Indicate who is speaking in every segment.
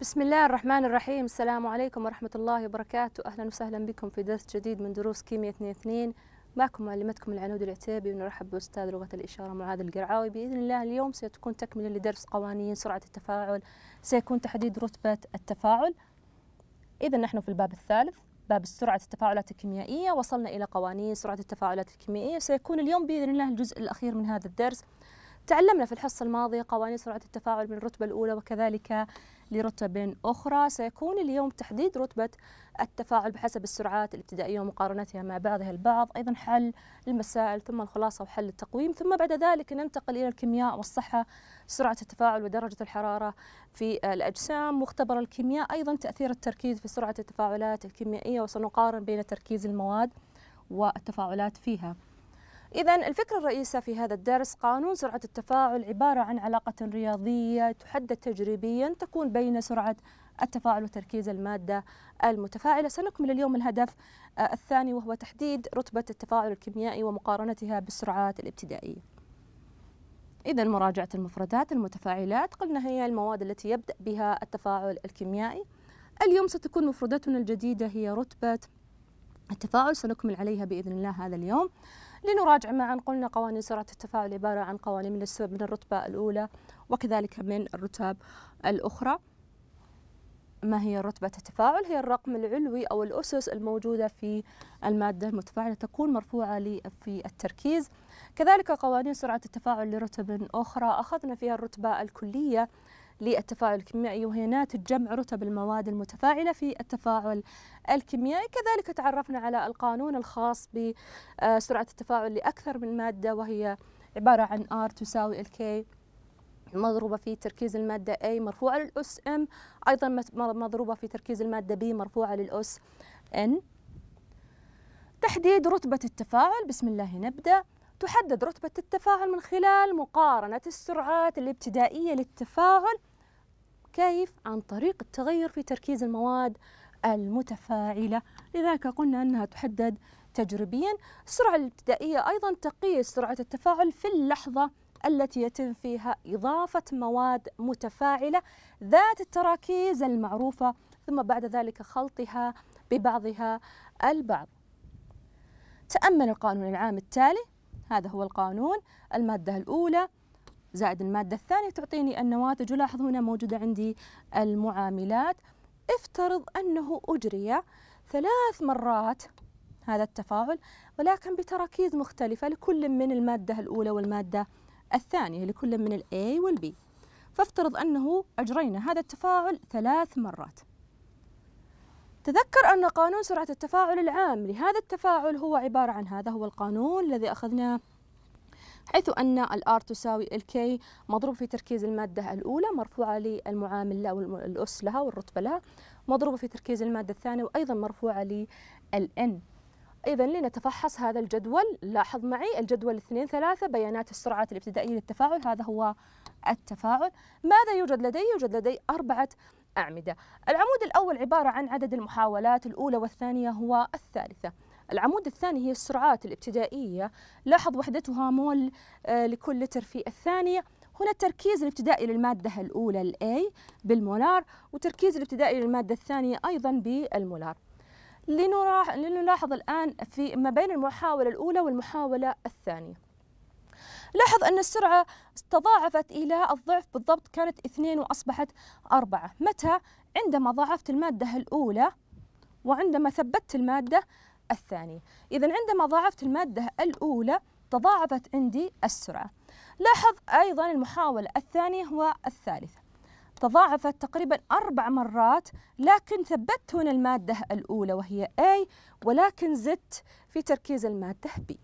Speaker 1: بسم الله الرحمن الرحيم السلام عليكم ورحمة الله وبركاته أهلا وسهلا بكم في درس جديد من دروس كيمياء 22 معكم معلمتكم العنود العتيبي ونرحب بأستاذ لغة الإشارة معاذ القرعاوي بإذن الله اليوم ستكون تكملة لدرس قوانين سرعة التفاعل سيكون تحديد رتبة التفاعل إذا نحن في الباب الثالث باب سرعة التفاعلات الكيميائية وصلنا إلى قوانين سرعة التفاعلات الكيميائية سيكون اليوم بإذن الله الجزء الأخير من هذا الدرس تعلمنا في الحصة الماضية قوانين سرعة التفاعل من الرتبة الأولى وكذلك لرتب أخرى سيكون اليوم تحديد رتبة التفاعل بحسب السرعات الابتدائية ومقارنتها مع بعضها البعض أيضا حل المسائل ثم الخلاصة وحل التقويم ثم بعد ذلك ننتقل إلى الكيمياء والصحة سرعة التفاعل ودرجة الحرارة في الأجسام مختبر الكيمياء أيضا تأثير التركيز في سرعة التفاعلات الكيميائية وسنقارن بين تركيز المواد والتفاعلات فيها إذا الفكرة الرئيسة في هذا الدرس قانون سرعة التفاعل عبارة عن علاقة رياضية تحدد تجريبيا تكون بين سرعة التفاعل وتركيز المادة المتفاعلة سنكمل اليوم الهدف آه، الثاني وهو تحديد رتبة التفاعل الكيميائي ومقارنتها بالسرعات الابتدائية إذا مراجعة المفردات المتفاعلات قلنا هي المواد التي يبدأ بها التفاعل الكيميائي اليوم ستكون مفردتنا الجديدة هي رتبة التفاعل سنكمل عليها بإذن الله هذا اليوم لنراجع معا قلنا قوانين سرعة التفاعل عبارة عن قوانين من, من الرتبة الأولى وكذلك من الرتب الأخرى ما هي رتبة التفاعل؟ هي الرقم العلوي أو الأسس الموجودة في المادة المتفاعلة تكون مرفوعة في التركيز كذلك قوانين سرعة التفاعل لرتب أخرى أخذنا فيها الرتبة الكلية للتفاعل الكيميائي وهي ناتج جمع رتب المواد المتفاعلة في التفاعل الكيميائي كذلك تعرفنا على القانون الخاص بسرعة التفاعل لأكثر من مادة وهي عبارة عن R تساوي الكي مضروبة في تركيز المادة A مرفوعة للأس M أيضا مضروبة في تركيز المادة B مرفوعة للأس N تحديد رتبة التفاعل بسم الله نبدأ تحدد رتبة التفاعل من خلال مقارنة السرعات الابتدائية للتفاعل كيف؟ عن طريق التغير في تركيز المواد المتفاعلة لذلك قلنا أنها تحدد تجريبيا السرعة الابتدائية أيضا تقيس سرعة التفاعل في اللحظة التي يتم فيها إضافة مواد متفاعلة ذات التراكيز المعروفة ثم بعد ذلك خلطها ببعضها البعض تأمل القانون العام التالي هذا هو القانون المادة الأولى زائد المادة الثانية تعطيني النواتج ولاحظ هنا موجودة عندي المعاملات افترض أنه أجري ثلاث مرات هذا التفاعل ولكن بتراكيز مختلفة لكل من المادة الأولى والمادة الثانية لكل من الـ A والـ B فافترض أنه أجرينا هذا التفاعل ثلاث مرات تذكر أن قانون سرعة التفاعل العام لهذا التفاعل هو عبارة عن هذا هو القانون الذي أخذناه حيث أن الآر تساوي الكي مضروب في تركيز المادة الأولى مرفوعة للمعامل لها والأس لها والرتبة لها مضروبة في تركيز المادة الثانية وأيضا مرفوعة للإن إذا لنتفحص هذا الجدول لاحظ معي الجدول 2 3 بيانات السرعات الابتدائية للتفاعل هذا هو التفاعل ماذا يوجد لدي؟ يوجد لدي أربعة أعمدة العمود الأول عبارة عن عدد المحاولات الأولى والثانية هو الثالثة العمود الثاني هي السرعات الابتدائية لاحظ وحدتها مول آه، لكل لتر في الثانية هنا التركيز الابتدائي للمادة الأولى ال A بالمولار وتركيز الابتدائي للمادة الثانية أيضا بالمولار لنلاحظ الآن في ما بين المحاولة الأولى والمحاولة الثانية لاحظ أن السرعة تضاعفت إلى الضعف بالضبط كانت اثنين وأصبحت أربعة متى؟ عندما ضاعفت المادة الأولى وعندما ثبتت المادة الثاني إذا عندما ضاعفت المادة الأولى تضاعفت عندي السرعة لاحظ أيضا المحاولة الثانية والثالثة تضاعفت تقريبا أربع مرات لكن ثبت هنا المادة الأولى وهي A ولكن زدت في تركيز المادة B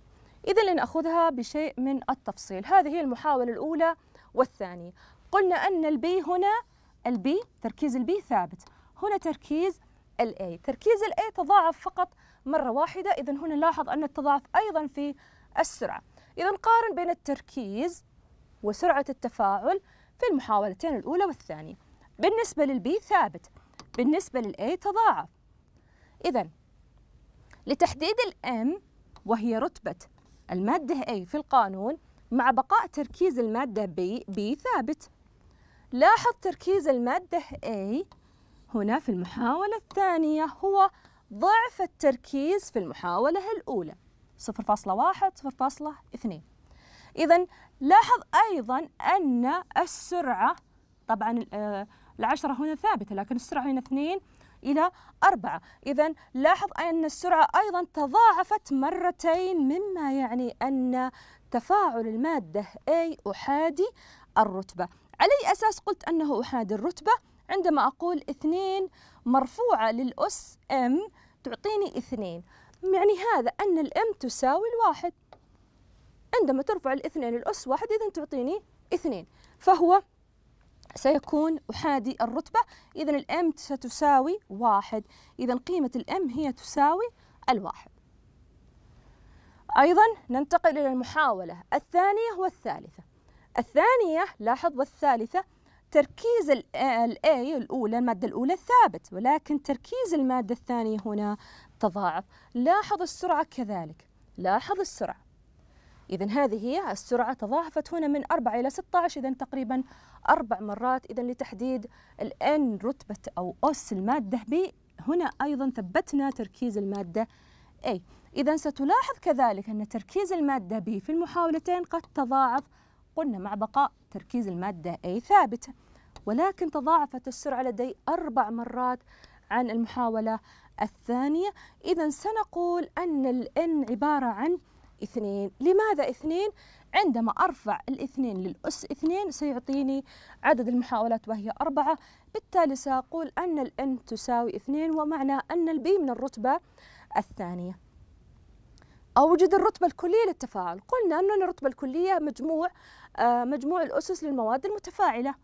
Speaker 1: إذا لنأخذها بشيء من التفصيل هذه هي المحاولة الأولى والثانية قلنا أن البي هنا البي تركيز البي ثابت هنا تركيز الاي تركيز الاي تضاعف فقط مرة واحدة إذا هنا نلاحظ أن التضاعف أيضا في السرعة إذا قارن بين التركيز وسرعة التفاعل في المحاولتين الأولى والثانية بالنسبة للبي ثابت بالنسبة للأي تضاعف إذا لتحديد الأم وهي رتبة المادة A في القانون مع بقاء تركيز المادة بي, بي ثابت لاحظ تركيز المادة A هنا في المحاولة الثانية هو ضعف التركيز في المحاولة الأولى 0.1 0.2 إذا لاحظ أيضا أن السرعة طبعا آه، العشرة هنا ثابتة لكن السرعة هنا 2 إلى 4 إذا لاحظ أن السرعة أيضا تضاعفت مرتين مما يعني أن تفاعل المادة A أحادي الرتبة على أي أساس قلت أنه أحادي الرتبة؟ عندما أقول 2 مرفوعة للأس M تعطيني اثنين يعني هذا أن الام تساوي الواحد عندما ترفع الاثنين الأس واحد إذا تعطيني اثنين فهو سيكون أحادي الرتبة إذا الام ستساوي واحد إذا قيمة الام هي تساوي الواحد أيضا ننتقل إلى المحاولة الثانية والثالثة الثانية لاحظ والثالثة تركيز الاي الاولى الماده الاولى ثابت ولكن تركيز الماده الثانيه هنا تضاعف لاحظ السرعه كذلك لاحظ السرعه إذا هذه هي السرعة تضاعفت هنا من 4 إلى 16 إذا تقريبا أربع مرات إذا لتحديد الآن رتبة أو أس المادة ب هنا أيضا ثبتنا تركيز المادة A إذا ستلاحظ كذلك أن تركيز المادة B في المحاولتين قد تضاعف قلنا مع بقاء تركيز المادة A ثابتة ولكن تضاعفت السرعة لدي أربع مرات عن المحاولة الثانية إذا سنقول أن N عبارة عن اثنين لماذا اثنين؟ عندما أرفع الاثنين للأس اثنين سيعطيني عدد المحاولات وهي أربعة بالتالي سأقول أن N تساوي اثنين ومعنى أن البي من الرتبة الثانية أوجد الرتبة الكلية للتفاعل قلنا أن الرتبة الكلية مجموع آه، مجموع الأسس للمواد المتفاعلة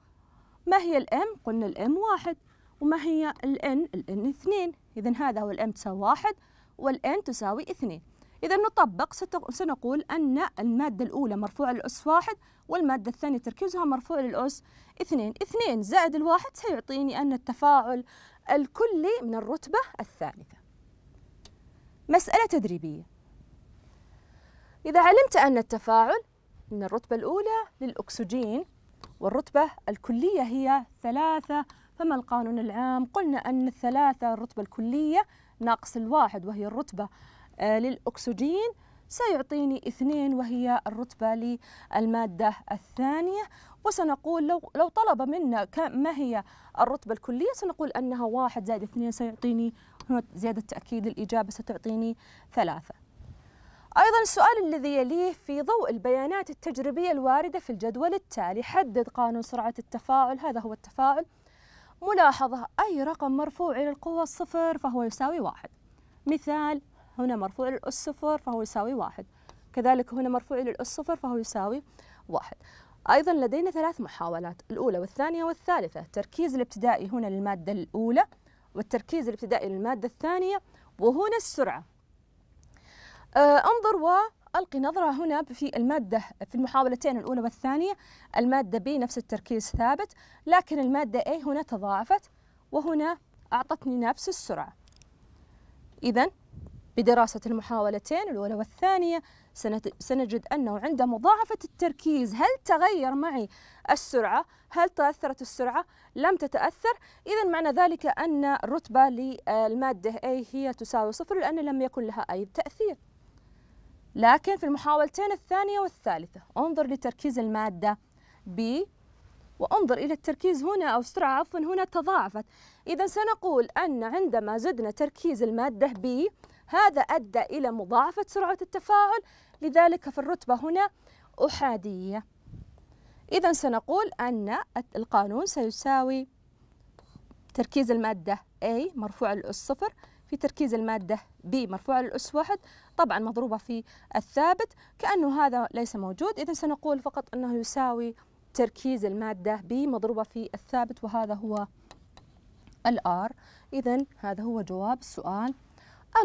Speaker 1: ما هي الام؟ قلنا الام واحد وما هي الان؟ الان اثنين إذا هذا هو الام تساوي واحد والان تساوي اثنين إذا نطبق سنقول أن المادة الأولى مرفوعة للأس واحد والمادة الثانية تركيزها مرفوع للأس اثنين اثنين زائد الواحد سيعطيني أن التفاعل الكلي من الرتبة الثالثة مسألة تدريبية إذا علمت أن التفاعل من الرتبة الأولى للأكسجين والرتبة الكلية هي ثلاثة فما القانون العام؟ قلنا أن الثلاثة الرتبة الكلية ناقص الواحد وهي الرتبة آه، للأكسجين سيعطيني اثنين وهي الرتبة للمادة الثانية وسنقول لو, لو طلب منا ما هي الرتبة الكلية سنقول أنها واحد زائد اثنين سيعطيني زيادة تأكيد الإجابة ستعطيني ثلاثة أيضا السؤال الذي يليه في ضوء البيانات التجريبية الواردة في الجدول التالي حدد قانون سرعة التفاعل هذا هو التفاعل ملاحظة أي رقم مرفوع إلى القوة الصفر فهو يساوي واحد مثال هنا مرفوع إلى الأس صفر فهو يساوي واحد كذلك هنا مرفوع إلى الأس صفر فهو يساوي واحد أيضا لدينا ثلاث محاولات الأولى والثانية والثالثة التركيز الابتدائي هنا للمادة الأولى والتركيز الابتدائي للمادة الثانية وهنا السرعة آه، انظر وألقي نظرة هنا في المادة في المحاولتين الأولى والثانية المادة B نفس التركيز ثابت لكن المادة A هنا تضاعفت وهنا أعطتني نفس السرعة إذا بدراسة المحاولتين الأولى والثانية سنجد أنه عند مضاعفة التركيز هل تغير معي السرعة؟ هل تأثرت السرعة؟ لم تتأثر إذا معنى ذلك أن الرتبة للمادة A هي تساوي صفر لأن لم يكن لها أي تأثير لكن في المحاولتين الثانية والثالثة انظر لتركيز المادة ب وانظر إلى التركيز هنا أو السرعة عفوا هنا تضاعفت إذا سنقول أن عندما زدنا تركيز المادة ب هذا أدى إلى مضاعفة سرعة التفاعل لذلك فالرتبة هنا أحادية إذا سنقول أن القانون سيساوي تركيز المادة A مرفوع للأس صفر في تركيز المادة B مرفوع للأس واحد طبعا مضروبة في الثابت كأنه هذا ليس موجود إذا سنقول فقط أنه يساوي تركيز المادة ب مضروبة في الثابت وهذا هو الآر إذا هذا هو جواب السؤال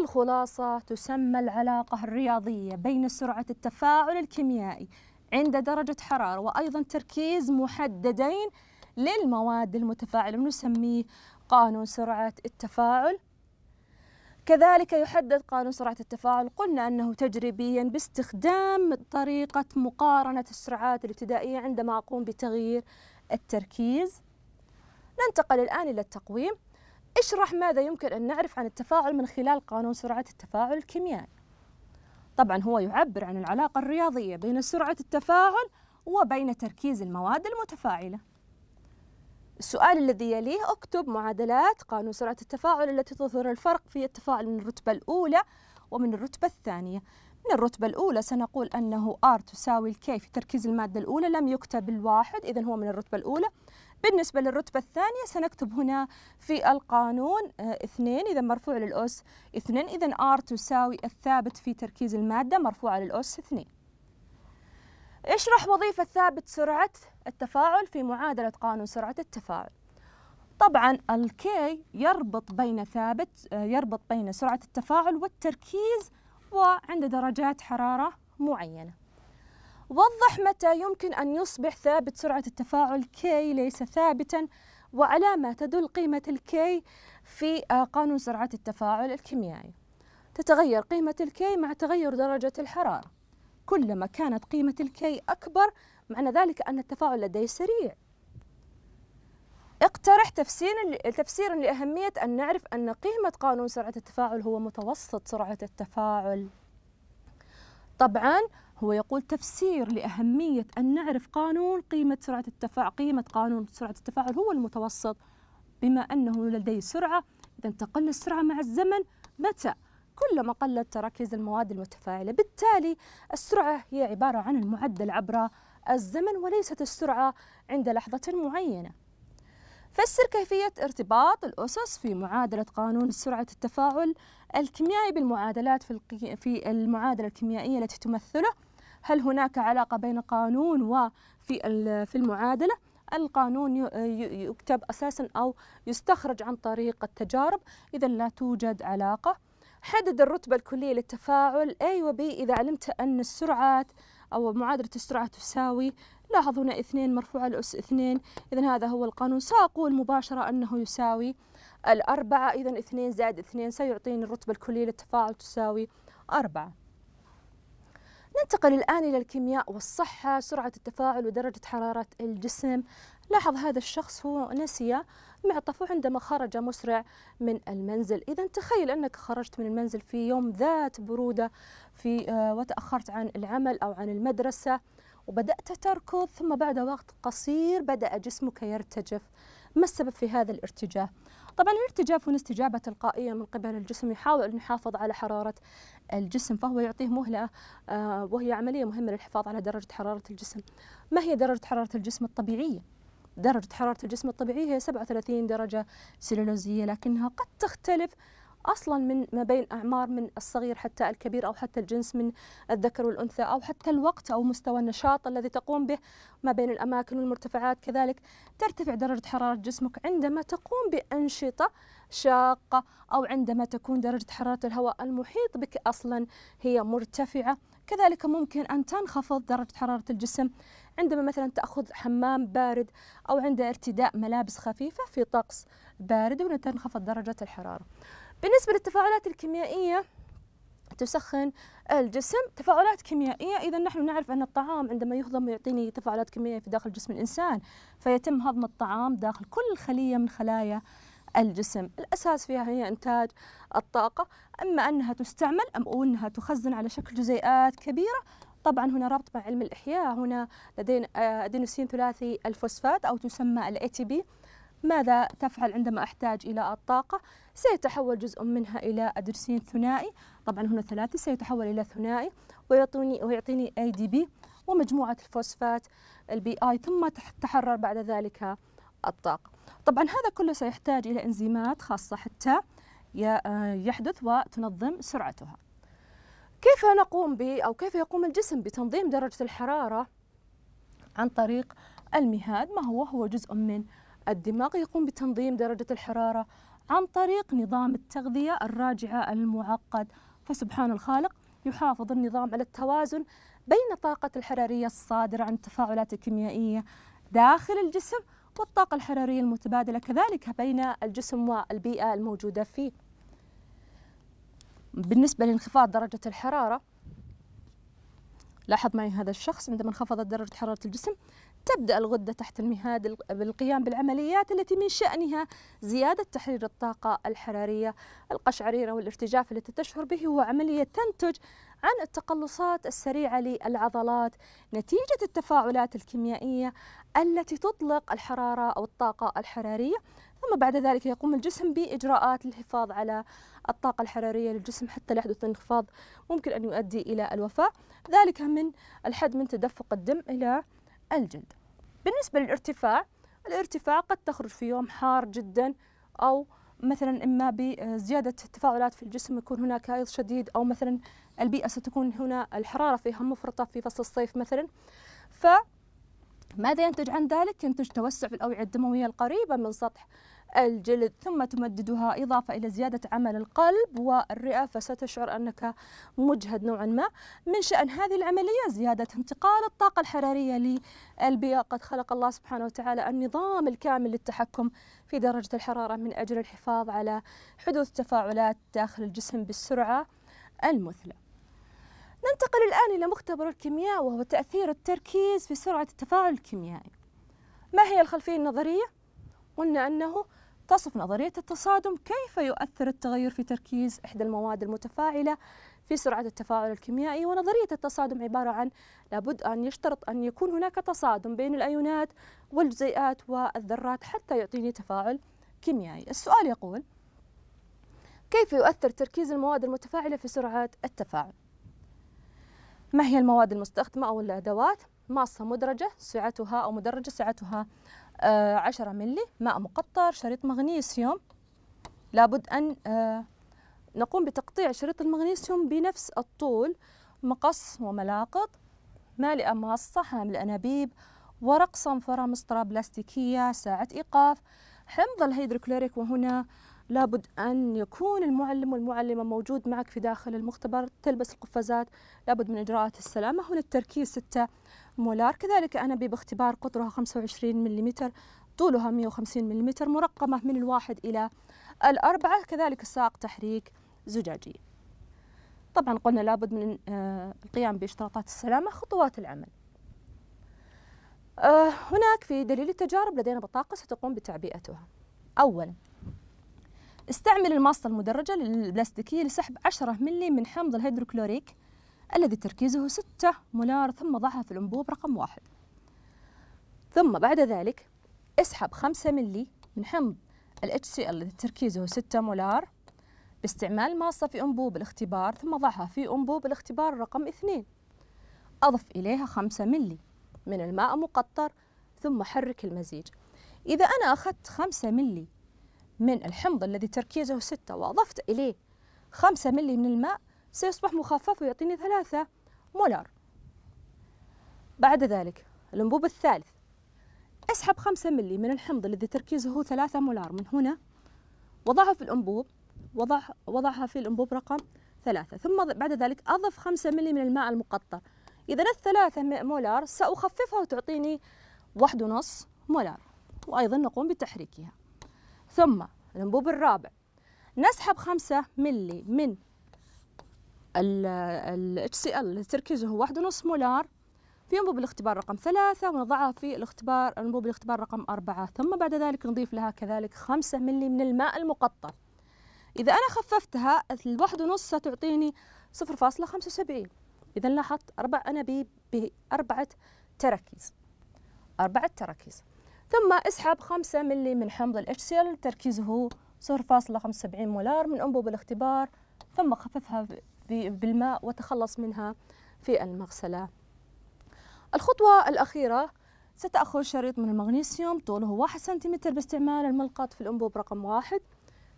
Speaker 1: الخلاصة تسمى العلاقة الرياضية بين سرعة التفاعل الكيميائي عند درجة حرارة وأيضا تركيز محددين للمواد المتفاعلة نسميه قانون سرعة التفاعل كذلك يحدد قانون سرعة التفاعل قلنا أنه تجريبيا باستخدام طريقة مقارنة السرعات الابتدائية عندما أقوم بتغيير التركيز ننتقل الآن إلى التقويم اشرح ماذا يمكن أن نعرف عن التفاعل من خلال قانون سرعة التفاعل الكيميائي طبعا هو يعبر عن العلاقة الرياضية بين سرعة التفاعل وبين تركيز المواد المتفاعلة السؤال الذي يليه اكتب معادلات قانون سرعة التفاعل التي تظهر الفرق في التفاعل من الرتبة الأولى ومن الرتبة الثانية من الرتبة الأولى سنقول أنه R تساوي K في تركيز المادة الأولى لم يكتب الواحد إذا هو من الرتبة الأولى بالنسبة للرتبة الثانية سنكتب هنا في القانون آه، اثنين إذا مرفوع للأس اثنين إذا R تساوي الثابت في تركيز المادة مرفوعة للأس اثنين اشرح وظيفة ثابت سرعة التفاعل في معادلة قانون سرعة التفاعل طبعا الكي يربط بين ثابت يربط بين سرعة التفاعل والتركيز وعند درجات حرارة معينة وضح متى يمكن أن يصبح ثابت سرعة التفاعل كي ليس ثابتا وعلى ما تدل قيمة الكي في آه، قانون سرعة التفاعل الكيميائي تتغير قيمة الكي مع تغير درجة الحرارة كلما كانت قيمة الكي أكبر معنى ذلك أن التفاعل لديه سريع اقترح تفسيرا لأهمية أن نعرف أن قيمة قانون سرعة التفاعل هو متوسط سرعة التفاعل طبعا هو يقول تفسير لأهمية أن نعرف قانون قيمة سرعة التفاعل قيمة قانون سرعة التفاعل هو المتوسط بما أنه لديه سرعة إذا تقل السرعة مع الزمن متى كلما قلت تراكيز المواد المتفاعلة بالتالي السرعة هي عبارة عن المعدل عبر الزمن وليست السرعة عند لحظة معينة فسر كيفية ارتباط الأسس في معادلة قانون سرعة التفاعل الكيميائي بالمعادلات في, القي... في المعادلة الكيميائية التي تمثله هل هناك علاقة بين قانون وفي في المعادلة القانون يكتب أساسا أو يستخرج عن طريق التجارب إذا لا توجد علاقة حدد الرتبة الكلية للتفاعل A و B إذا علمت أن السرعات أو معادلة السرعة تساوي لاحظ هنا اثنين مرفوعة لأس اثنين إذا هذا هو القانون سأقول مباشرة أنه يساوي الأربعة إذا اثنين زائد اثنين سيعطيني الرتبة الكلية للتفاعل تساوي أربعة ننتقل الآن إلى الكيمياء والصحة سرعة التفاعل ودرجة حرارة الجسم لاحظ هذا الشخص هو نسي معطفه عندما خرج مسرع من المنزل إذا تخيل أنك خرجت من المنزل في يوم ذات برودة في آه، وتأخرت عن العمل أو عن المدرسة وبدأت تركض ثم بعد وقت قصير بدأ جسمك يرتجف ما السبب في هذا الارتجاف؟ طبعا الارتجاف هنا استجابة تلقائية من قبل الجسم يحاول أن يحافظ على حرارة الجسم فهو يعطيه مهلة آه، وهي عملية مهمة للحفاظ على درجة حرارة الجسم ما هي درجة حرارة الجسم الطبيعية؟ درجة حرارة الجسم الطبيعية هي 37 درجة سيلينوزية لكنها قد تختلف اصلا من ما بين اعمار من الصغير حتى الكبير او حتى الجنس من الذكر والانثى او حتى الوقت او مستوى النشاط الذي تقوم به ما بين الاماكن والمرتفعات كذلك ترتفع درجه حراره جسمك عندما تقوم بانشطه شاقه او عندما تكون درجه حراره الهواء المحيط بك اصلا هي مرتفعه كذلك ممكن ان تنخفض درجه حراره الجسم عندما مثلا تأخذ حمام بارد أو عند ارتداء ملابس خفيفة في طقس بارد وتنخفض درجة الحرارة بالنسبة للتفاعلات الكيميائية تسخن الجسم تفاعلات كيميائية إذا نحن نعرف أن الطعام عندما يهضم يعطيني تفاعلات كيميائية في داخل جسم الإنسان فيتم هضم الطعام داخل كل خلية من خلايا الجسم الأساس فيها هي إنتاج الطاقة أما أنها تستعمل أم أنها تخزن على شكل جزيئات كبيرة طبعا هنا ربط مع علم الإحياء هنا لدينا آه، أدينوسين ثلاثي الفوسفات أو تسمى الاي تي بي ماذا تفعل عندما أحتاج إلى الطاقة؟ سيتحول جزء منها إلى ادينوسين ثنائي طبعا هنا ثلاثي سيتحول إلى ثنائي ويعطيني ويعطيني أي دي بي ومجموعة الفوسفات البي آي ثم تحرر بعد ذلك الطاقة طبعا هذا كله سيحتاج إلى إنزيمات خاصة حتى آه، يحدث وتنظم سرعتها كيف نقوم ب أو كيف يقوم الجسم بتنظيم درجة الحرارة عن طريق المهاد ما هو هو جزء من الدماغ يقوم بتنظيم درجة الحرارة عن طريق نظام التغذية الراجعة المعقد فسبحان الخالق يحافظ النظام على التوازن بين الطاقة الحرارية الصادرة عن التفاعلات الكيميائية داخل الجسم والطاقة الحرارية المتبادلة كذلك بين الجسم والبيئة الموجودة فيه بالنسبة لانخفاض درجة الحرارة لاحظ معي هذا الشخص عندما انخفضت درجة حرارة الجسم تبدأ الغدة تحت المهاد بالقيام بالعمليات التي من شأنها زيادة تحرير الطاقة الحرارية القشعريرة والارتجاف التي تشعر به هو عملية تنتج عن التقلصات السريعة للعضلات نتيجة التفاعلات الكيميائية التي تطلق الحرارة أو الطاقة الحرارية ثم بعد ذلك يقوم الجسم بإجراءات للحفاظ على الطاقة الحرارية للجسم حتى لا يحدث انخفاض ممكن أن يؤدي إلى الوفاة ذلك من الحد من تدفق الدم إلى الجلد بالنسبة للارتفاع الارتفاع قد تخرج في يوم حار جدا أو مثلا إما بزيادة تفاعلات في الجسم يكون هناك أيض شديد أو مثلا البيئة ستكون هنا الحرارة فيها مفرطة في فصل الصيف مثلا ف ماذا ينتج عن ذلك؟ ينتج توسع في الأوعية الدموية القريبة من سطح الجلد ثم تمددها إضافة إلى زيادة عمل القلب والرئة فستشعر أنك مجهد نوعا ما من شأن هذه العملية زيادة انتقال الطاقة الحرارية للبيئة قد خلق الله سبحانه وتعالى النظام الكامل للتحكم في درجة الحرارة من أجل الحفاظ على حدوث تفاعلات داخل الجسم بالسرعة المثلى ننتقل الآن إلى مختبر الكيمياء وهو تأثير التركيز في سرعة التفاعل الكيميائي ما هي الخلفية النظرية؟ قلنا أنه تصف نظرية التصادم كيف يؤثر التغير في تركيز إحدى المواد المتفاعلة في سرعة التفاعل الكيميائي ونظرية التصادم عبارة عن لابد أن يشترط أن يكون هناك تصادم بين الأيونات والجزيئات والذرات حتى يعطيني تفاعل كيميائي السؤال يقول كيف يؤثر تركيز المواد المتفاعلة في سرعة التفاعل؟ ما هي المواد المستخدمة أو الأدوات؟ ماصة مدرجة سعتها أو مدرجة سعتها 10 آه، ملي ماء مقطر شريط مغنيسيوم لابد أن آه، نقوم بتقطيع شريط المغنيسيوم بنفس الطول مقص وملاقط مالئة ماصة حامل أنابيب ورق صنفرة مسطرة بلاستيكية ساعة إيقاف حمض الهيدروكلوريك وهنا لابد أن يكون المعلم والمعلمة موجود معك في داخل المختبر تلبس القفازات لابد من إجراءات السلامة هنا التركيز ستة مولار كذلك أنبي باختبار قطرها 25 ملم طولها 150 ملم مرقمة من الواحد إلى الأربعة كذلك الساق تحريك زجاجي طبعا قلنا لابد من آه، القيام باشتراطات السلامة خطوات العمل آه، هناك في دليل التجارب لدينا بطاقة ستقوم بتعبئتها أولا استعمل الماسة المدرجة البلاستيكية لسحب 10 ملي من حمض الهيدروكلوريك الذي تركيزه 6 مولار ثم ضعها في الأنبوب رقم واحد ثم بعد ذلك اسحب 5 ملي من حمض ال HCl الذي تركيزه 6 مولار باستعمال ماصة في أنبوب الاختبار ثم ضعها في أنبوب الاختبار رقم 2 أضف إليها 5 ملي من الماء مقطر ثم حرك المزيج إذا أنا أخذت 5 ملي من الحمض الذي تركيزه 6 وأضفت إليه 5 ملي من الماء سيصبح مخفف ويعطيني ثلاثة مولار بعد ذلك الانبوب الثالث اسحب خمسة ملي من الحمض الذي تركيزه هو ثلاثة مولار من هنا وضعها في الانبوب وضع وضعها في الانبوب رقم ثلاثة ثم بعد ذلك أضف خمسة ملي من الماء المقطر إذا الثلاثة مولار سأخففها وتعطيني واحد ونص مولار وأيضا نقوم بتحريكها ثم الأنبوب الرابع نسحب خمسة ملي من ال HCl تركيزه هو ونص مولار في أنبوب الاختبار رقم ثلاثة ونضعها في الاختبار أنبوب الاختبار رقم أربعة ثم بعد ذلك نضيف لها كذلك خمسة ملي من الماء المقطر إذا أنا خففتها الواحد ونص ستعطيني صفر فاصلة خمسة وسبعين إذا لاحظت أربع أنابيب بأربعة تركيز أربعة تركيز ثم اسحب خمسة ملي من حمض ال HCl تركيزه صفر فاصلة خمسة وسبعين مولار من أنبوب الاختبار ثم خففها بالماء وتخلص منها في المغسلة الخطوة الأخيرة ستأخذ شريط من المغنيسيوم طوله واحد سنتيمتر باستعمال الملقط في الأنبوب رقم واحد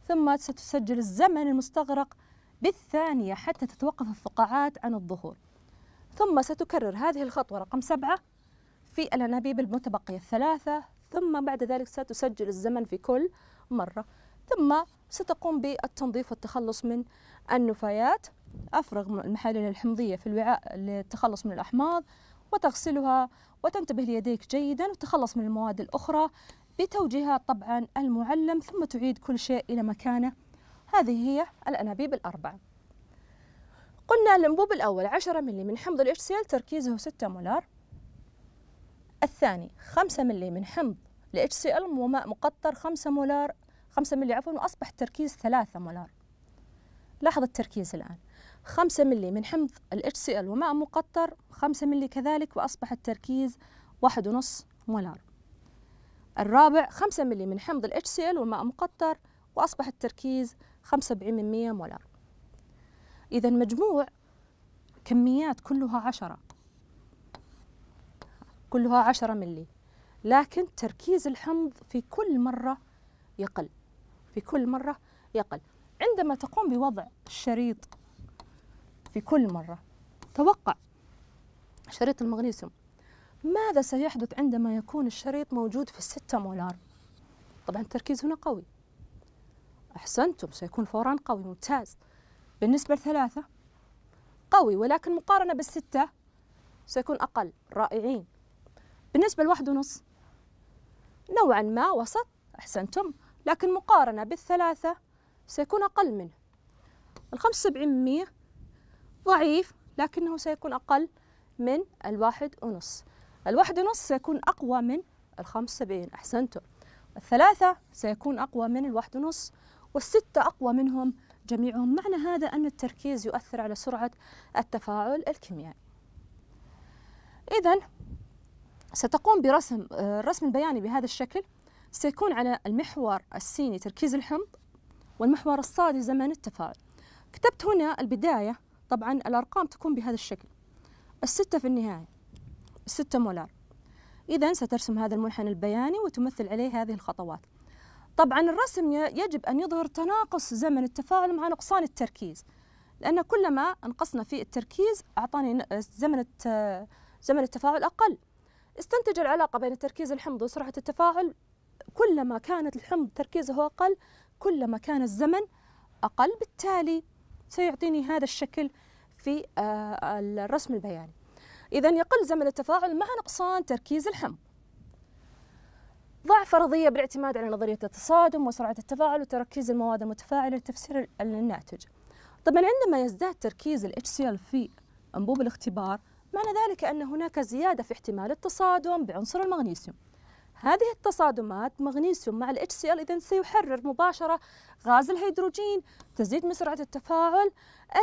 Speaker 1: ثم ستسجل الزمن المستغرق بالثانية حتى تتوقف الفقاعات عن الظهور ثم ستكرر هذه الخطوة رقم سبعة في الأنابيب المتبقية الثلاثة ثم بعد ذلك ستسجل الزمن في كل مرة ثم ستقوم بالتنظيف والتخلص من النفايات أفرغ المحاليل الحمضية في الوعاء للتخلص من الأحماض وتغسلها وتنتبه ليديك جيدا وتخلص من المواد الأخرى بتوجيهات طبعا المعلم ثم تعيد كل شيء إلى مكانه هذه هي الأنابيب الأربعة قلنا الأنبوب الأول 10 ملي من حمض ال HCl تركيزه 6 مولار الثاني 5 ملي من حمض ال HCl وماء مقطر 5 مولار 5 ملي عفوا وأصبح التركيز 3 مولار لاحظ التركيز الآن 5 ملي من حمض ال HCl وماء مقطر 5 ملي كذلك وأصبح التركيز 1.5 مولار الرابع 5 ملي من حمض ال HCl وماء مقطر وأصبح التركيز 75% مولار إذا مجموع كميات كلها 10 كلها 10 ملي لكن تركيز الحمض في كل مرة يقل في كل مرة يقل عندما تقوم بوضع الشريط في كل مرة توقع شريط المغنيسيوم ماذا سيحدث عندما يكون الشريط موجود في الستة مولار طبعا التركيز هنا قوي أحسنتم سيكون فوران قوي ممتاز بالنسبة لثلاثة قوي ولكن مقارنة بالستة سيكون أقل رائعين بالنسبة لواحد ونص نوعا ما وسط أحسنتم لكن مقارنة بالثلاثة سيكون أقل منه الخمسة سبعين مية ضعيف لكنه سيكون أقل من الواحد ونص الواحد ونص سيكون أقوى من الخمس سبعين أحسنتم الثلاثة سيكون أقوى من الواحد ونص والستة أقوى منهم جميعهم معنى هذا أن التركيز يؤثر على سرعة التفاعل الكيميائي إذا ستقوم برسم الرسم البياني بهذا الشكل سيكون على المحور السيني تركيز الحمض والمحور الصادي زمن التفاعل كتبت هنا البداية طبعا الأرقام تكون بهذا الشكل الستة في النهاية الستة مولار إذا سترسم هذا المنحنى البياني وتمثل عليه هذه الخطوات طبعا الرسم يجب أن يظهر تناقص زمن التفاعل مع نقصان التركيز لأن كلما أنقصنا في التركيز أعطاني زمن زمن التفاعل أقل استنتج العلاقة بين التركيز الحمض وسرعة التفاعل كلما كانت الحمض تركيزه أقل كلما كان الزمن أقل بالتالي سيعطيني هذا الشكل في آه، الرسم البياني إذا يقل زمن التفاعل مع نقصان تركيز الحمض ضع فرضية بالاعتماد على نظرية التصادم وسرعة التفاعل وتركيز المواد المتفاعلة لتفسير الناتج طبعا عندما يزداد تركيز ال HCl في أنبوب الاختبار معنى ذلك أن هناك زيادة في احتمال التصادم بعنصر المغنيسيوم هذه التصادمات مغنيسيوم مع ال HCl إذا سيحرر مباشرة غاز الهيدروجين تزيد من سرعه التفاعل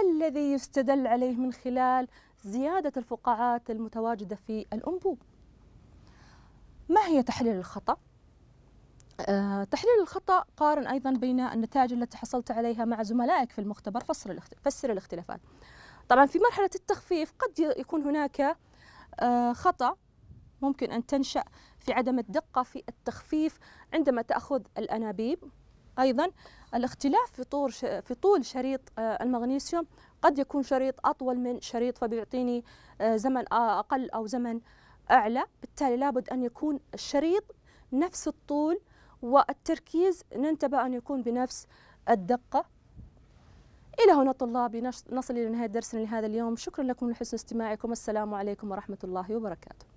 Speaker 1: الذي يستدل عليه من خلال زيادة الفقاعات المتواجدة في الأنبوب ما هي تحليل الخطأ؟ أه، تحليل الخطأ قارن أيضا بين النتائج التي حصلت عليها مع زملائك في المختبر فصل فسر الاختلافات طبعا في مرحلة التخفيف قد يكون هناك أه، خطأ ممكن أن تنشأ في عدم الدقة في التخفيف عندما تأخذ الأنابيب أيضا الاختلاف في طول في طول شريط آه، المغنيسيوم قد يكون شريط أطول من شريط فبيعطيني آه، زمن أقل أو زمن أعلى بالتالي لابد أن يكون الشريط نفس الطول والتركيز ننتبه أن يكون بنفس الدقة إلى هنا طلابي نصل إلى نهاية درسنا لهذا اليوم شكرا لكم لحسن استماعكم السلام عليكم ورحمة الله وبركاته